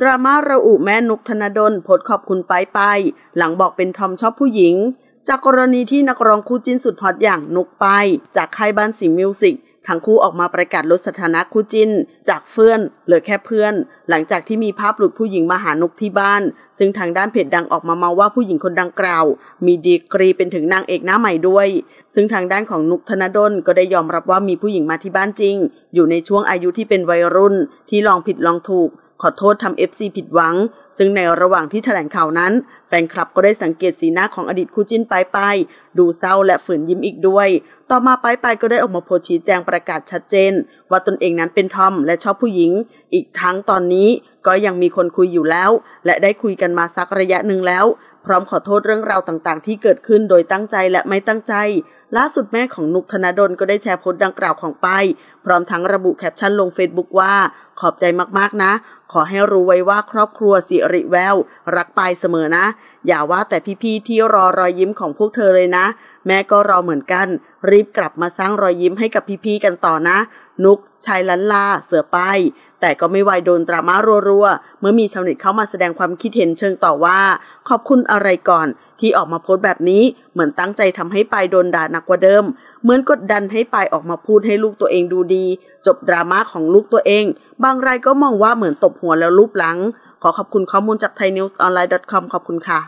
ดราม่าระอุแม่นุกธนดลโพสขอบคุณไปไป หลังบอกเป็นทอมชอบผู้หญิง จากกรณีที่นักร้องคู่จิ้นสุดฮอตอย่างนุกไป จากค่ายบ้านสิงมิวสิกทั้งคู่ออกมาประกาศลดสถานะคู่จิ้นจากเพื่อนเหลือแค่เพื่อน หลังจากที่มีภาพหลุดผู้หญิงมาหานุกที่บ้าน ซึ่งทางด้านเพจดังออกมาเมาว่าผู้หญิงคนดังกล่าวมีดีกรีเป็นถึงนางเอกหน้าใหม่ด้วย ซึ่งทางด้านของนุกธนดลก็ได้ยอมรับว่ามีผู้หญิงมาที่บ้านจริง อยู่ในช่วงอายุที่เป็นวัยรุ่นที่ลองผิดลองถูกขอโทษทำเอฟซีผิดหวัง ซึ่งในระหว่างที่แถลงข่าวนั้น แฟนคลับก็ได้สังเกตสีหน้าของอดีตคู่จิ้นไปไปดูเศร้าและฝืนยิ้มอีกด้วย ต่อมาไปไปก็ได้ออกมาโพสชี้แจงประกาศชัดเจน ว่าตนเองนั้นเป็นทอมและชอบผู้หญิง อีกทั้งตอนนี้ก็ยังมีคนคุยอยู่แล้ว และได้คุยกันมาสักระยะหนึ่งแล้ว พร้อมขอโทษเรื่องราวต่างๆ ที่เกิดขึ้นโดยตั้งใจและไม่ตั้งใจล่าสุดแม่ของนุกธนดลก็ได้แชร์โพสต์ดังกล่าวของไป พร้อมทั้งระบุแคปชั่นลงเฟซบุ๊กว่า ขอบใจมากๆนะ ขอให้รู้ไว้ว่าครอบครัวสิริแววรักไปเสมอนะ อย่าว่าแต่พี่ๆที่รอรอยยิ้มของพวกเธอเลยนะ แม่ก็รอเหมือนกัน รีบกลับมาสร้างรอยยิ้มให้กับพี่ๆกันต่อนะ นุกชายลันลาเสือไปแต่ก็ไม่ไวโดนดราม่ารัว ๆ เมื่อมีชาวเน็ตเข้ามาแสดงความคิดเห็นเชิงต่อว่าขอบคุณอะไรก่อน ที่ออกมาโพสต์แบบนี้เหมือนตั้งใจทำให้ไปโดนด่าหนักกว่าเดิมเหมือนกดดันให้ปายออกมาพูดให้ลูกตัวเองดูดี จบดราม่าของลูกตัวเอง บางรายก็มองว่าเหมือนตบหัวแล้วลูบหลังขอขอบคุณข้อมูลจาก thainews online com ขอบคุณค่ะ